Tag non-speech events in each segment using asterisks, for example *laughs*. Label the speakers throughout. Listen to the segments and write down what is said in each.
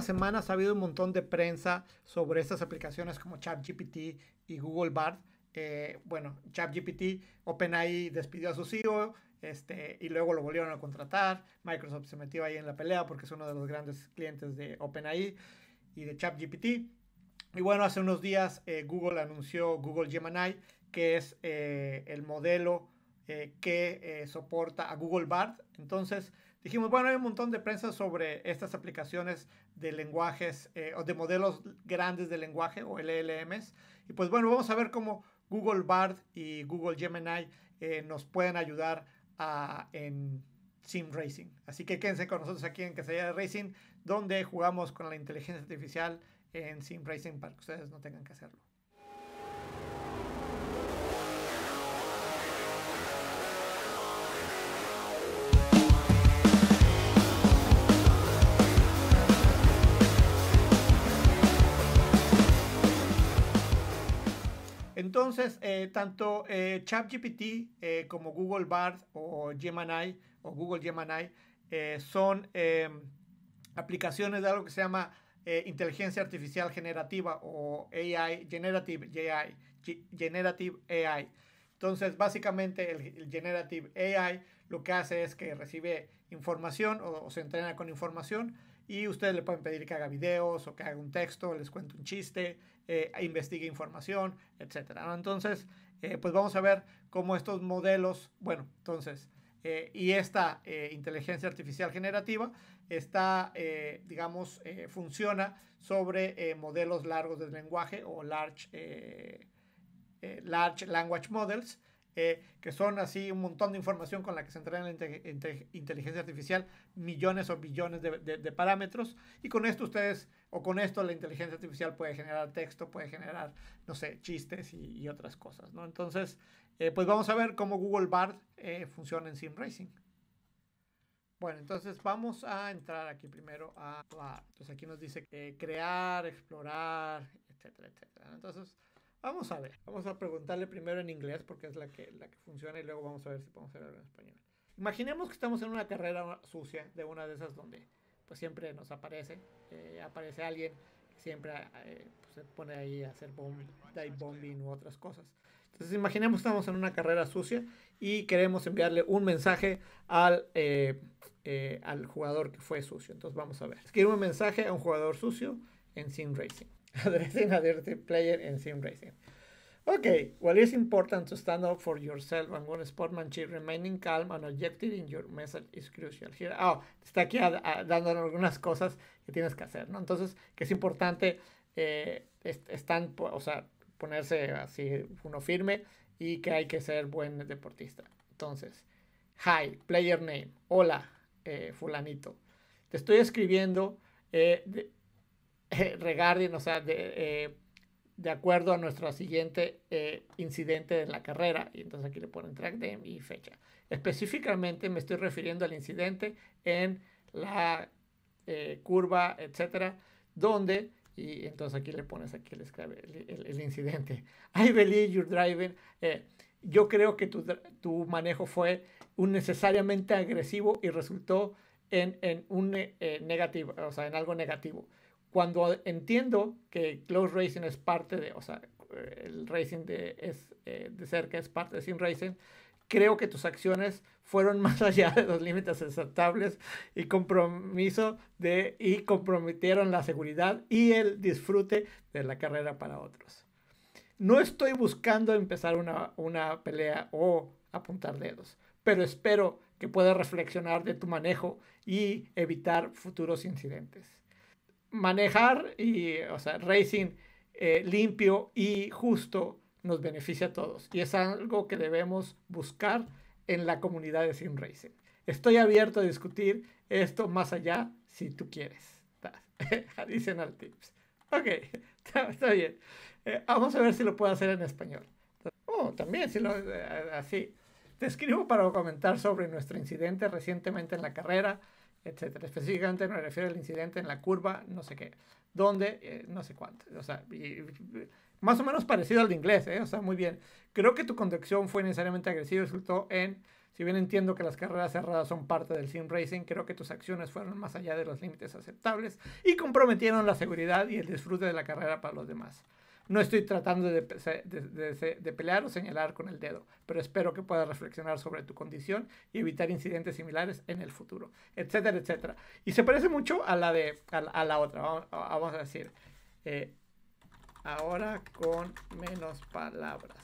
Speaker 1: semanas ha habido un montón de prensa sobre estas aplicaciones como ChatGPT y Google Bard. Eh, bueno, ChatGPT, OpenAI despidió a su CEO este, y luego lo volvieron a contratar. Microsoft se metió ahí en la pelea porque es uno de los grandes clientes de OpenAI y de ChatGPT. Y bueno, hace unos días eh, Google anunció Google Gemini, que es eh, el modelo eh, que soporta a Google Bard. Entonces, dijimos, bueno, hay un montón de prensa sobre estas aplicaciones de lenguajes eh, o de modelos grandes de lenguaje o LLMs. Y pues bueno, vamos a ver cómo Google Bard y Google Gemini eh, nos pueden ayudar en Sim Racing. Así que quédense con nosotros aquí en de Racing, donde jugamos con la inteligencia artificial en Sim Racing para que ustedes no tengan que hacerlo. Entonces, eh, tanto eh, ChatGPT eh, como Google Bard o Gemini o Google Gemini son em, aplicaciones de algo que se llama inteligencia artificial generativa o AI, generative AI, Entonces, básicamente el, generative AI lo que hace es que recibe información o, o se entrena con información y ustedes le pueden pedir que haga videos o que haga un texto, les cuente un chiste, eh, investigue información, etc. Entonces, eh, pues vamos a ver cómo estos modelos, bueno, entonces, eh, y esta inteligencia artificial generativa está, digamos, funciona sobre modelos largos del lenguaje o large, large language models eh, que son así un montón de información con la que se entrena la inteligencia artificial, millones o billones de, parámetros, y con esto ustedes, o con esto la inteligencia artificial puede generar texto, puede generar, no sé, chistes y, otras cosas, ¿no? Entonces, eh, pues vamos a ver cómo Google Bard eh, funciona en Sim Racing. Bueno, entonces vamos a entrar aquí primero a Entonces aquí nos dice crear, explorar, etcétera, etcétera. Entonces... Vamos a ver. Vamos a preguntarle primero en inglés porque es la que, la que funciona y luego vamos a ver si podemos hacerlo en español. Imaginemos que estamos en una carrera sucia de una de esas donde pues siempre nos aparece, eh, aparece alguien siempre eh, pues, se pone ahí a hacer bomb dive bombing u otras cosas. Entonces imaginemos que estamos en una carrera sucia y queremos enviarle un mensaje al, eh, al jugador que fue sucio. Entonces vamos a ver. Escribe un mensaje a un jugador sucio en Sim Racing addressing *laughs* a dirty player in sim racing. Okay, What is important to stand up for yourself and good sportsmanship. Remaining calm and objective in your message is crucial. Ah, oh, está aquí a, dando algunas cosas que tienes que hacer, ¿no? Entonces, que es importante, eh, o sea, ponerse así uno firme y que hay que ser buen deportista. Entonces, hi, player name, hola, eh, fulanito. Te estoy escribiendo eh, *laughs* o sea, eh, de, acuerdo a nuestro siguiente eh, incidente en la carrera. Y entonces aquí le ponen track de y fecha. Específicamente me estoy refiriendo al incidente en la eh, curva, etcétera, donde, y entonces aquí le pones aquí el, incidente. *laughs* I believe you're driving. yo creo que tu, manejo fue un necesariamente agresivo y resultó en, un negativo, o sea, en algo negativo cuando entiendo que Close Racing es parte de, o sea, el racing de, es, eh, cerca es parte de Sim Racing, creo que tus acciones fueron *laughs* más allá de los límites aceptables y compromiso de, y comprometieron la seguridad y el disfrute de la carrera para otros. No estoy buscando empezar una, una pelea o apuntar dedos, pero espero que puedas reflexionar de tu manejo y evitar futuros incidentes manejar y, o sea, racing eh, limpio y justo nos beneficia a todos. Y es algo que debemos buscar en la comunidad de Sim Racing. Estoy abierto a discutir esto más allá si tú quieres. *laughs* Adicional tips. Ok, *laughs* está, bien. Eh, vamos a ver si lo puedo hacer en español. Oh, también, si lo, eh, así. Te escribo para comentar sobre nuestro incidente recientemente en la carrera etc Específicamente me refiero al incidente en la curva, no sé qué, donde, eh, no sé cuánto. O sea, más o menos parecido al de inglés, ¿eh? O sea, muy bien. Creo que tu conducción fue necesariamente agresiva y resultó en, si bien entiendo que las carreras cerradas son parte del sim racing, creo que tus acciones fueron más allá de los límites aceptables y comprometieron la seguridad y el disfrute de la carrera para los demás. No estoy tratando de, pelear o señalar con el dedo, pero espero que puedas reflexionar sobre tu condición y evitar incidentes similares en el futuro, etcétera, etcétera. Y se parece mucho a la, de, a, la otra, vamos, a decir, eh, ahora con menos palabras.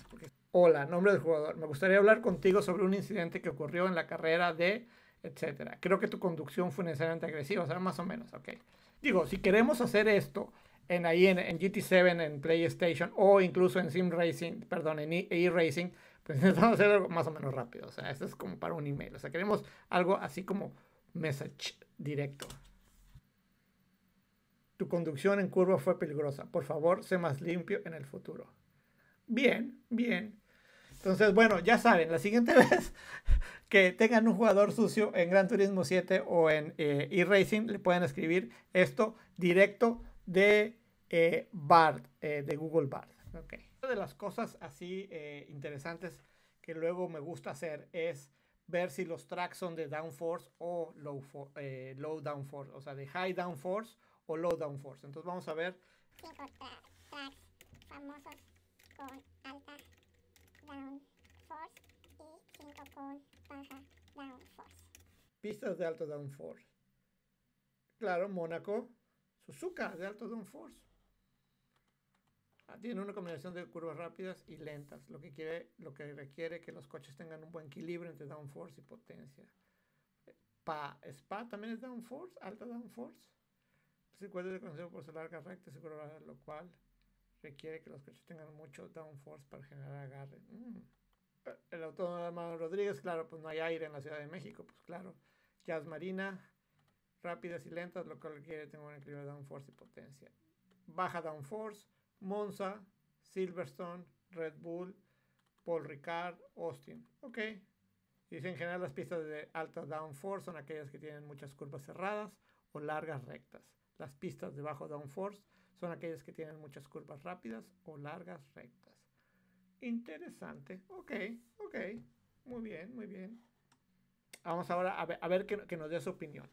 Speaker 1: Hola, nombre del jugador. Me gustaría hablar contigo sobre un incidente que ocurrió en la carrera de etcétera. Creo que tu conducción fue necesariamente agresiva, o sea, más o menos, ok. Digo, si queremos hacer esto en ahí en, GT7, en PlayStation o incluso en Sim Racing, perdón, en e-Racing, e pues necesitamos *laughs* hacer algo más o menos rápido. O sea, esto es como para un email. O sea, queremos algo así como message directo. Tu conducción en curva fue peligrosa. Por favor, sé más limpio en el futuro. Bien, bien. Entonces, bueno, ya saben, la siguiente *laughs* vez que tengan un jugador sucio en Gran Turismo 7 o en eRacing, eh, e Racing le pueden escribir esto directo de eh, Bard, eh, de Google Bard. Okay. Una de las cosas así eh, interesantes que luego me gusta hacer es ver si los tracks son de downforce o low, eh, low downforce, o sea, de high downforce o low downforce. Entonces vamos a ver. Cinco tracks famosos con alta downforce y cinco con baja downforce. Pistas de alto downforce. Claro, Mónaco. Suzuka de alto downforce. Ah, tiene una combinación de curvas rápidas y lentas, lo que, quiere, lo que requiere que los coches tengan un buen equilibrio entre downforce y potencia. Pa, spa también es downforce, alta downforce. Se pues circuito el por su larga recta y lo cual requiere que los coches tengan mucho downforce para generar agarre. Mm. El autónomo Rodríguez, claro, pues no hay aire en la Ciudad de México, pues claro. Jazz Marina, rápidas y lentas, lo que requiere tener un equilibrio de downforce y potencia. Baja downforce, Monza, Silverstone, Red Bull, Paul Ricard, Austin. Ok. Dice en general las pistas de alta downforce son aquellas que tienen muchas curvas cerradas o largas rectas. Las pistas de bajo downforce son aquellas que tienen muchas curvas rápidas o largas rectas. Interesante. Ok, ok. Muy bien, muy bien. Vamos ahora a ver, que, que nos dé su opinión.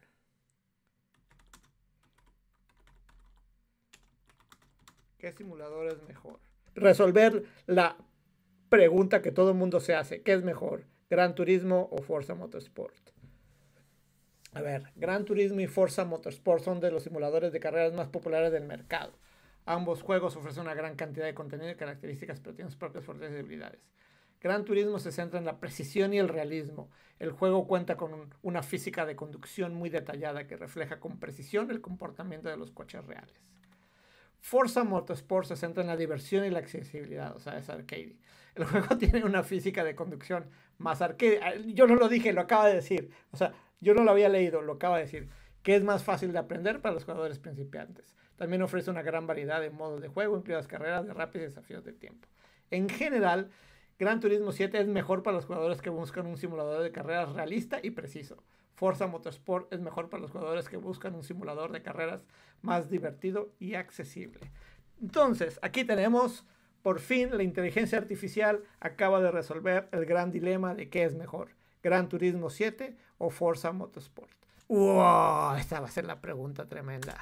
Speaker 1: ¿Qué simulador es mejor? Resolver la pregunta que todo el mundo se hace. ¿Qué es mejor? ¿Gran Turismo o Forza Motorsport? A ver, Gran Turismo y Forza Motorsport son de los simuladores de carreras más populares del mercado. Ambos juegos ofrecen una gran cantidad de contenido y características, pero tienen sus propias fortalezas y debilidades. Gran Turismo se centra en la precisión y el realismo. El juego cuenta con una física de conducción muy detallada que refleja con precisión el comportamiento de los coches reales. Forza Motorsport se centra en la diversión y la accesibilidad, o sea, es arcade. El *laughs* juego tiene una física de conducción más arcade. Ah, yo no lo dije, lo acaba de decir. O sea, yo no lo había leído, lo acaba de decir. Que es más fácil de aprender para los jugadores principiantes. También ofrece una gran variedad de modos de juego, incluidas carreras de rápidos y desafíos de tiempo. En general, Gran Turismo 7 es mejor para los jugadores que buscan un simulador de carreras realista y preciso. Forza Motorsport es mejor para los jugadores que buscan un simulador de carreras más divertido y accesible. Entonces, aquí tenemos, por fin, la inteligencia artificial acaba de resolver el gran dilema de qué es mejor, Gran Turismo 7 o Forza Motorsport. ¡Wow! Esta va a ser la pregunta tremenda.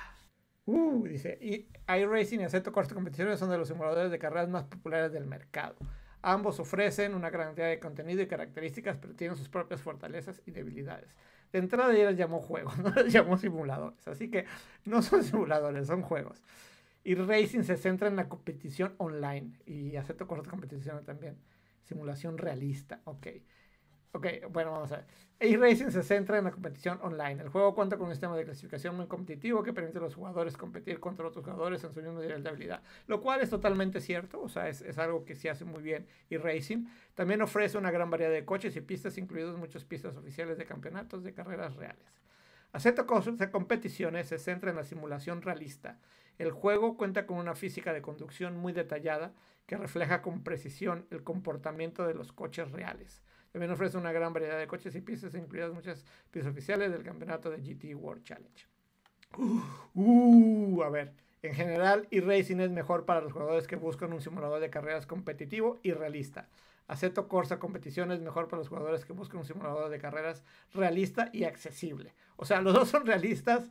Speaker 1: Uh, dice, y iRacing y Assetto Corsa Competiciones son de los simuladores de carreras más populares del mercado. Ambos ofrecen una gran cantidad de contenido y características, pero tienen sus propias fortalezas y debilidades de entrada ya les llamó juegos, *laughs* no les llamó simuladores. Así que no son simuladores, son juegos. Y Racing se centra en la competición online. Y acepto con otras competiciones también. Simulación realista, ok. Ok, bueno, vamos a ver. e racing se centra en la competición online. El juego cuenta con un sistema de clasificación muy competitivo que permite a los jugadores competir contra otros jugadores en su mismo nivel de habilidad, lo cual es totalmente cierto, o sea, es, algo que se hace muy bien e racing También ofrece una gran variedad de coches y pistas, incluidos muchas pistas oficiales de campeonatos de carreras reales. Aceto de competiciones se centra en la simulación realista. El juego cuenta con una física de conducción muy detallada que refleja con precisión el comportamiento de los coches reales. También ofrece una gran variedad de coches y pistas, incluidas muchas pistas oficiales del campeonato de GT World Challenge. Uh, a ver, en general, e es mejor para los jugadores que buscan un simulador de carreras competitivo y realista. Aceto Corsa Competición es mejor para los jugadores que buscan un simulador de carreras realista y accesible. O sea, los dos son realistas.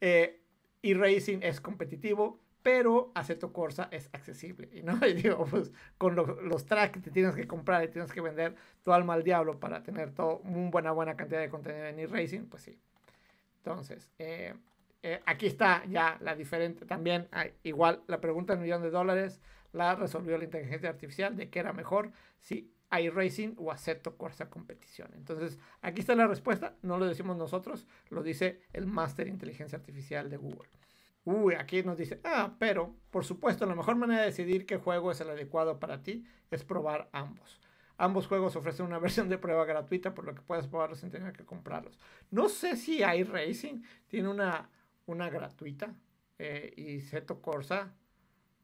Speaker 1: Eh, eRacing es competitivo, pero Aceto Corsa es accesible, ¿no? *laughs* Y digo, pues con los tracks que te tienes que comprar y tienes que vender tu alma al diablo para tener todo, una buena, buena cantidad de contenido en e-racing, pues sí. Entonces, eh, eh, aquí está ya la diferente, también igual la pregunta del millón de dólares la resolvió la inteligencia artificial de qué era mejor, si iRacing o Aceto Corsa Competición. Entonces, aquí está la respuesta, no lo decimos nosotros, lo dice el máster inteligencia artificial de Google. Uy, aquí nos dice, ah, pero por supuesto la mejor manera de decidir qué juego es el adecuado para ti es probar ambos. Ambos juegos ofrecen una *laughs* versión de prueba gratuita por lo que puedes probarlos sin tener que comprarlos. No sé si iRacing tiene una, una gratuita eh, y Zeto Corsa.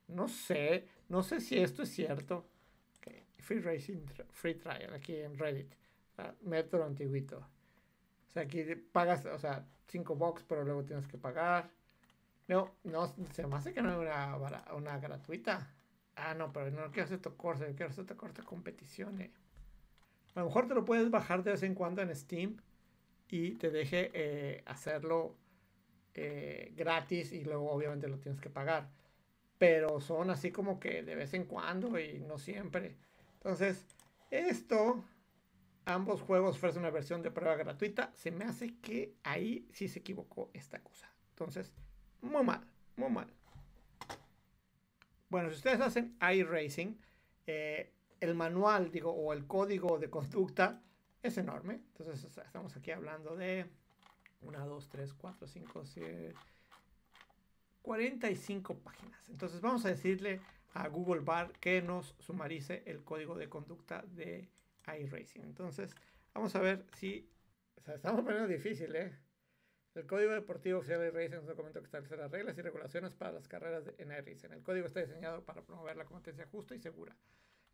Speaker 1: No sé, no sé si esto es cierto. Free Racing, Free Trial aquí en Reddit. Ah, Metro Antiguito. O sea, aquí pagas, o sea, 5 bucks, pero luego tienes que pagar. No, no, se me hace que no es una, gratuita. Ah, no, pero no quiero hacer tu corte, quiero hacer tu competición, eh. A lo mejor te lo puedes bajar de vez en cuando en Steam y te deje eh, hacerlo eh, gratis y luego obviamente lo tienes que pagar. Pero son así como que de vez en cuando y no siempre. Entonces, esto, ambos juegos ofrecen una versión de prueba gratuita. Se me hace que ahí sí se equivocó esta cosa. Entonces, muy mal, muy mal. Bueno, si ustedes hacen iRacing, eh, el manual, digo, o el código de conducta es enorme. Entonces, estamos aquí hablando de 1, 2, 3, 4, 5, 7, 45 páginas. Entonces, vamos a decirle a Google Bar que nos sumarice el código de conducta de iRacing. Entonces, vamos a ver si... O sea, estamos poniendo difícil, ¿eh? El Código Deportivo Oficial de Racing es un documento que establece las reglas y regulaciones para las carreras en Racing. El código está diseñado para promover la competencia justa y segura,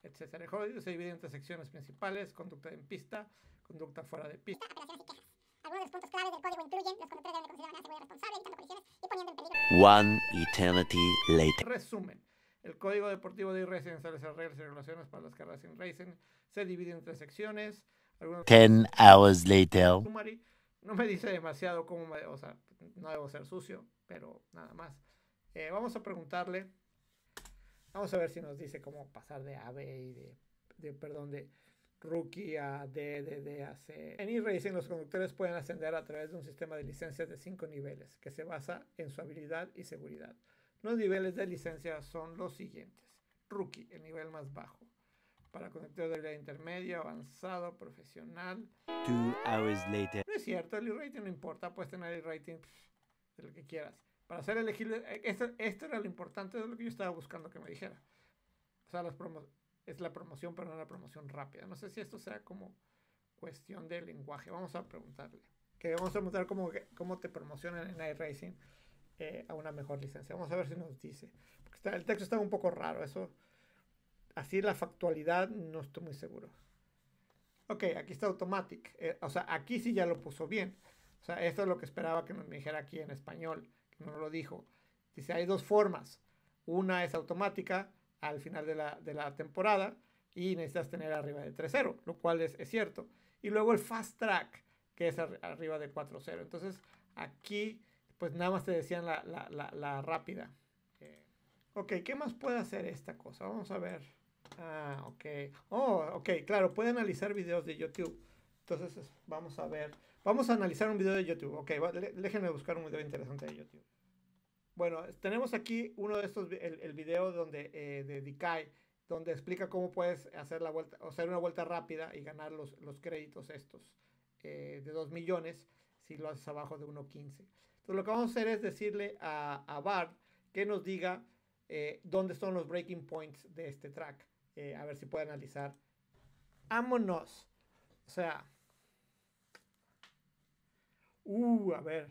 Speaker 1: etc. El código se divide entre secciones principales, conducta en pista, conducta fuera de pista. Algunos de los puntos claves del código incluyen los conductores deben considerar una seguridad responsable, evitando colisiones y poniendo en peligro. One eternity later. Resumen. El código deportivo de Racing establece las reglas y regulaciones para las carreras en Racing. Se divide en tres secciones. Ten hours later no me dice demasiado cómo me, o sea, no debo ser sucio, pero nada más. Eh, vamos a preguntarle, vamos a ver si nos dice cómo pasar de A, B y de, perdón, de rookie a D, D, D, a C. En e los conductores pueden ascender a través de un sistema de licencias de cinco niveles que se basa en su habilidad y seguridad. Los niveles de licencia son los siguientes. Rookie, el nivel más bajo para conector de intermedia, avanzado, profesional. later. No es cierto, el e-rating no importa, puedes tener el rating de lo que quieras. Para ser elegible, eh, esto, era lo importante de lo que yo estaba buscando que me dijera. O sea, las es la promoción, pero no la promoción rápida. No sé si esto sea como cuestión de lenguaje. Vamos a preguntarle. Que vamos a preguntar cómo, cómo te promocionan en iRacing eh, a una mejor licencia. Vamos a ver si nos dice. el texto está un poco raro, eso así la factualidad no estoy muy seguro. Ok, aquí está Automatic. Eh, o sea, aquí sí ya lo puso bien. O sea, esto es lo que esperaba que me dijera aquí en español, que no lo dijo. Dice, hay dos formas. Una es automática al final de la, temporada y necesitas tener arriba de 3-0, lo cual es, cierto. Y luego el Fast Track, que es arriba de 4-0. Entonces, aquí, pues nada más te decían la, rápida. Eh, ok, ¿qué más puede hacer esta cosa? Vamos a ver. Ah, ok. Oh, ok, claro, puede analizar videos de YouTube. Entonces, vamos a ver. Vamos a analizar un video de YouTube. Ok, déjenme buscar un video interesante de YouTube. Bueno, tenemos aquí uno de estos, el, video donde, eh, de Dikai, donde explica cómo puedes hacer, la vuelta, o hacer una vuelta rápida y ganar los, créditos estos eh, de 2 millones si lo haces abajo de 1.15. Entonces, lo que vamos a hacer es decirle a, a Bart que nos diga eh, dónde son los breaking points de este track. Eh, a ver si puede analizar. ¡Vámonos! O sea. Uh, a ver.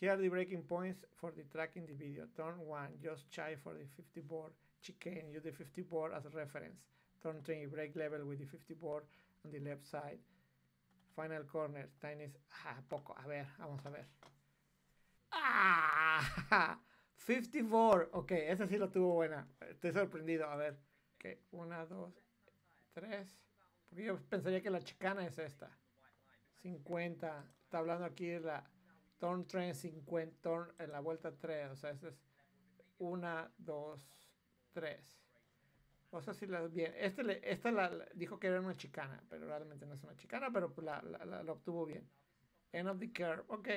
Speaker 1: Here are the breaking points for the track in the video. Turn one, just try for the 50 board. Chicken, use the 50 board as a reference. Turn three, break level with the 50 board on the left side. Final corner, tiny... Ah, poco. A ver, vamos a ver. ¡Ah! 54. *laughs* Ok, esa sí lo tuvo buena. Estoy sorprendido. A ver que una, dos, tres. yo pensaría que la chicana es esta. 50. Está hablando aquí de la turn 3, 50, en la vuelta 3. O sea, esta es 1, 2, 3. O sea, si las bien. Este le, esta la, dijo que era una chicana, pero realmente no es una chicana, pero pues la, obtuvo bien. End of the curve, ok.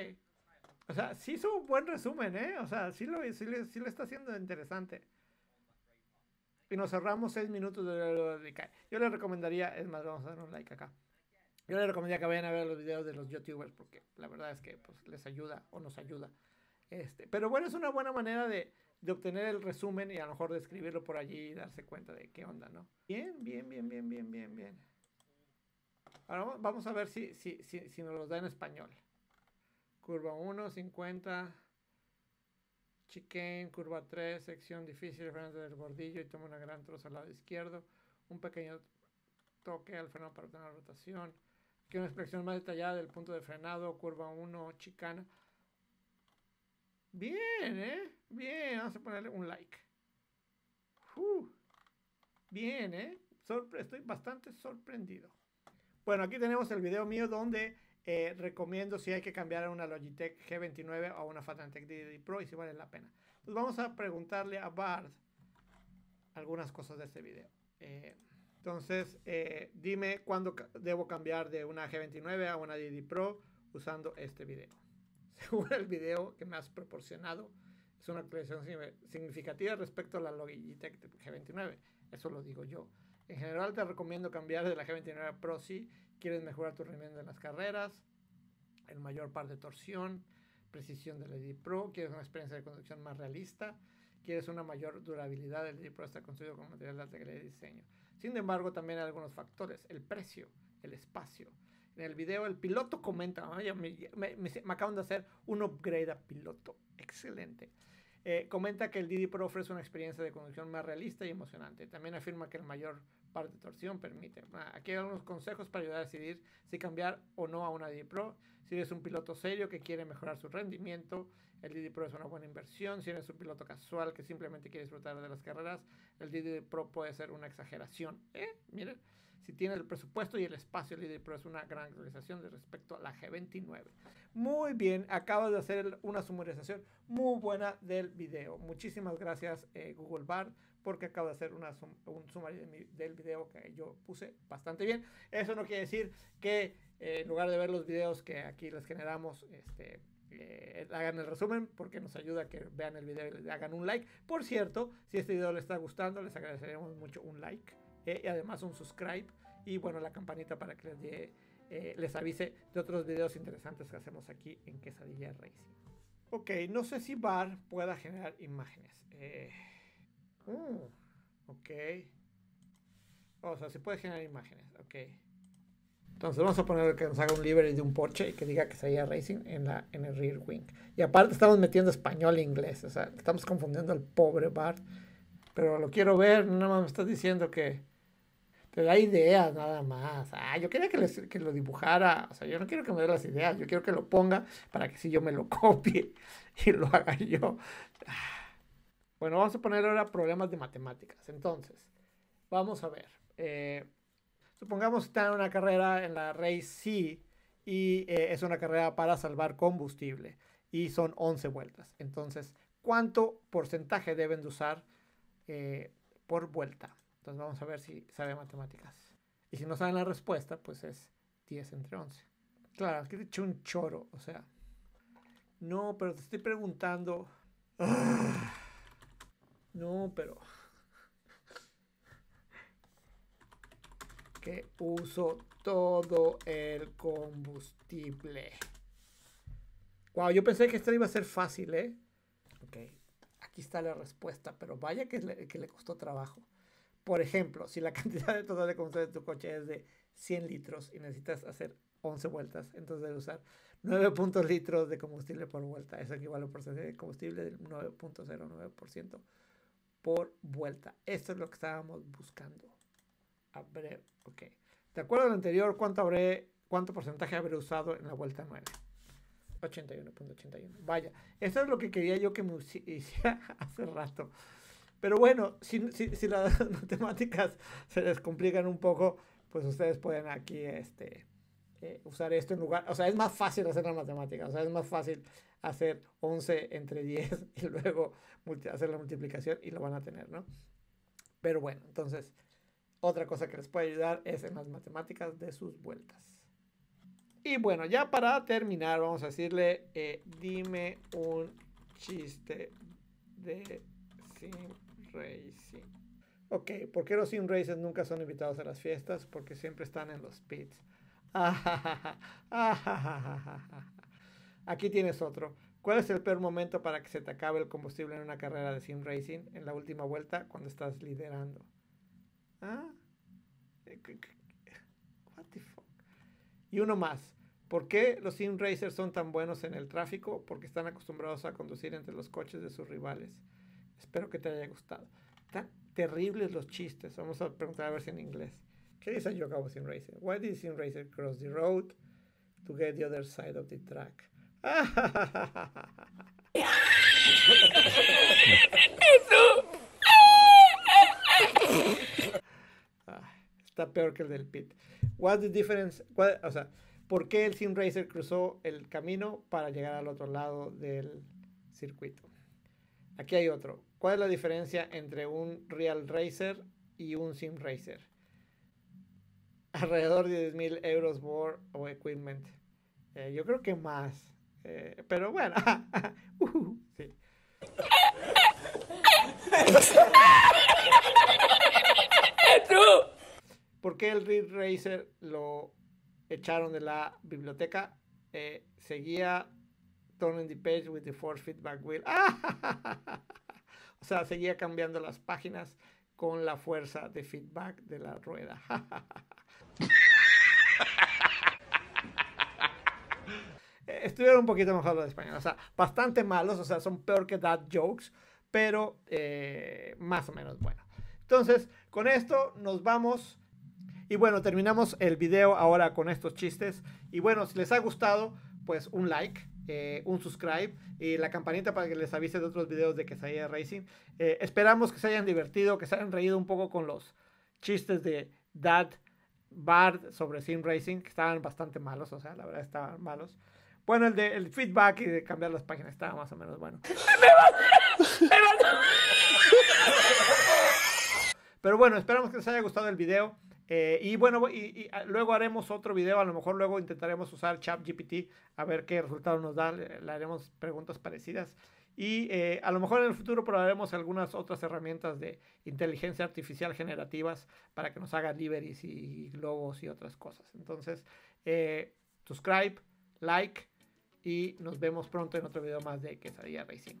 Speaker 1: O sea, sí hizo un buen resumen, ¿eh? O sea, sí, lo, sí, sí lo está haciendo interesante nos cerramos seis minutos de Yo les recomendaría, es más, vamos a dar un like acá. Yo les recomendaría que vayan a ver los videos de los youtubers porque la verdad es que pues, les ayuda o nos ayuda. Este, pero bueno, es una buena manera de, de obtener el resumen y a lo mejor de escribirlo por allí y darse cuenta de qué onda, ¿no? Bien, bien, bien, bien, bien, bien, bien. Ahora vamos a ver si, si, si, si nos los da en español. Curva 1, 50. Chiquén, curva 3, sección difícil, frente del bordillo y toma una gran troza al lado izquierdo, un pequeño toque al freno para obtener rotación. Aquí una explicación más detallada del punto de frenado, curva 1, chicana. Bien, ¿eh? Bien, vamos a ponerle un like. Uh, bien, ¿eh? estoy bastante sorprendido. Bueno, aquí tenemos el video mío donde eh, recomiendo si hay que cambiar a una Logitech G29 o a una Fatantec DD Pro y si vale la pena. Pues vamos a preguntarle a Bard algunas cosas de este video. Eh, entonces, eh, dime cuándo debo cambiar de una G29 a una DD Pro usando este video. *laughs* Según el video que me has proporcionado, es una actualización significativa respecto a la Logitech G29. Eso lo digo yo. En general te recomiendo cambiar de la G29 Pro si Quieres mejorar tu rendimiento en las carreras, el mayor par de torsión, precisión del LED Pro, quieres una experiencia de conducción más realista, quieres una mayor durabilidad, del LED Pro está construido con material de alta de diseño. Sin embargo, también hay algunos factores, el precio, el espacio. En el video el piloto comenta, me, me acaban de hacer un upgrade a piloto, excelente. Eh, comenta que el DD Pro ofrece una experiencia de conducción más realista y emocionante. También afirma que la mayor parte de torsión permite. Ah, aquí hay algunos consejos para ayudar a decidir si cambiar o no a una DD Pro. Si eres un piloto serio que quiere mejorar su rendimiento, el DD Pro es una buena inversión. Si eres un piloto casual que simplemente quiere disfrutar de las carreras, el DD Pro puede ser una exageración. ¿Eh? Miren si tiene el presupuesto y el espacio líder, pero es una gran actualización respecto a la G29. Muy bien, acabas de hacer una sumarización muy buena del video. Muchísimas gracias eh, Google Bard porque acabo de hacer una un sumario del video que yo puse bastante bien. Eso no quiere decir que eh, en lugar de ver los videos que aquí les generamos, este, eh, hagan el resumen porque nos ayuda a que vean el video y le hagan un like. Por cierto, si este video les está gustando, les agradeceremos mucho un like. Eh, y además un subscribe y bueno, la campanita para que eh, les, avise de otros videos interesantes que hacemos aquí en Quesadilla Racing. Ok, no sé si bar pueda generar imágenes. Eh, uh, ok. O sea, se puede generar imágenes, ok. Entonces vamos a poner que nos haga un livery de un Porsche y que diga que sería Racing en, la, en el Rear Wing. Y aparte estamos metiendo español e inglés, o sea, estamos confundiendo al pobre Bart. Pero lo quiero ver, nada más me estás diciendo que te da ideas nada más. Ah, yo quería que, que, lo dibujara. O sea, yo no quiero que me dé las ideas, yo quiero que lo ponga para que si yo me lo *laughs* copie y lo haga yo. Ah. Bueno, vamos a poner ahora problemas de matemáticas. Entonces, vamos a ver. Eh, supongamos que está en una carrera en la Race C y eh, es una carrera para salvar combustible y son 11 vueltas. Entonces, ¿cuánto porcentaje deben de usar eh, por vuelta? Entonces vamos a ver si sabe matemáticas. Y si no saben la respuesta, pues es 10 entre 11. Claro, aquí te eché un choro, o sea. No, pero te estoy preguntando. *sighs* No, pero. Que uso todo el combustible. Wow, yo pensé que esto iba a ser fácil, ¿eh? Ok, aquí está la respuesta, pero vaya que le costó trabajo. Por ejemplo, si la *laughs* cantidad de total de combustible de tu coche es de 100 litros y necesitas hacer 11 vueltas, entonces debes usar 9.0 litros de combustible por vuelta. Eso equivale a porcentaje de combustible del 9.09% por vuelta. Esto es lo que estábamos buscando. ver ok. De acuerdo al anterior, ¿cuánto, habré, ¿cuánto porcentaje habré usado en la vuelta 9? 81.81. Vaya, esto es lo que quería yo que me *laughs* hiciera hace rato. Pero bueno, si, las *laughs* matemáticas se les complican un poco, pues ustedes pueden aquí este, eh, usar esto en lugar, o sea, es más fácil hacer las matemáticas o sea, es más fácil hacer 11 entre 10 *laughs* y luego hacer la multiplicación y lo van a tener, ¿no? Pero bueno, entonces, otra cosa que les puede ayudar es en las matemáticas de sus vueltas. Y bueno, ya para terminar, vamos a decirle, eh, dime un chiste de 5 Racing. Ok, ¿por qué los sim racers nunca son invitados a las fiestas? Porque siempre están en los pits. *laughs* Aquí tienes otro. ¿Cuál es el peor momento para que se te acabe el combustible en una carrera de sim racing? En la última vuelta, cuando estás liderando. Ah, eh, y uno más. ¿Por qué los sim racers son tan buenos en el tráfico? Porque están acostumbrados a conducir entre los coches de sus rivales. Espero que te haya gustado. Están terribles los chistes. Vamos a preguntar a ver si en inglés. ¿Qué dice Yoga was in Racer? Why did Sin Racer cross the road to get the other side of the track? *laughs* está peor que el del pit. What's the difference? o sea, ¿por qué el Sim Racer cruzó el camino para llegar al otro lado del circuito? Aquí hay otro. ¿Cuál es la diferencia entre un Real Racer y un Sim Racer? *laughs* Alrededor de 10.000 euros por o equipment. Eh, yo creo que más. Eh, pero bueno. *laughs* Uh, sí. ¿Por qué el Real Racer lo echaron de la biblioteca? Eh, seguía Turning the Page with the Force Feedback Wheel. *laughs* O sea, seguía cambiando las páginas con la fuerza de feedback de la rueda. *laughs* Estuvieron un poquito mejor los españoles, o sea, bastante malos, o sea, son peor que dad jokes, pero eh, más o menos bueno. Entonces, con esto nos vamos. Y bueno, terminamos el video ahora con estos chistes. Y bueno, si les ha gustado, pues un like eh, un subscribe y la campanita para que les avise de otros videos de que salía Racing. Eh, esperamos que se hayan divertido, que se hayan reído un poco con los chistes de Dad Bard sobre Sim Racing, que estaban bastante malos, o sea, la verdad estaban malos. Bueno, el de el feedback y de cambiar las páginas estaba más o menos bueno. Pero bueno, esperamos que les haya gustado el video. Eh, y bueno, y, ah, luego haremos otro video, a lo mejor luego intentaremos usar ChatGPT a ver qué resultado nos da, le, haremos preguntas parecidas. Y eh, a lo mejor en el futuro probaremos algunas otras herramientas de inteligencia artificial generativas para que nos haga libres y logos y otras cosas. Entonces, eh, subscribe, like y nos vemos pronto en otro video más de Quesadilla Racing.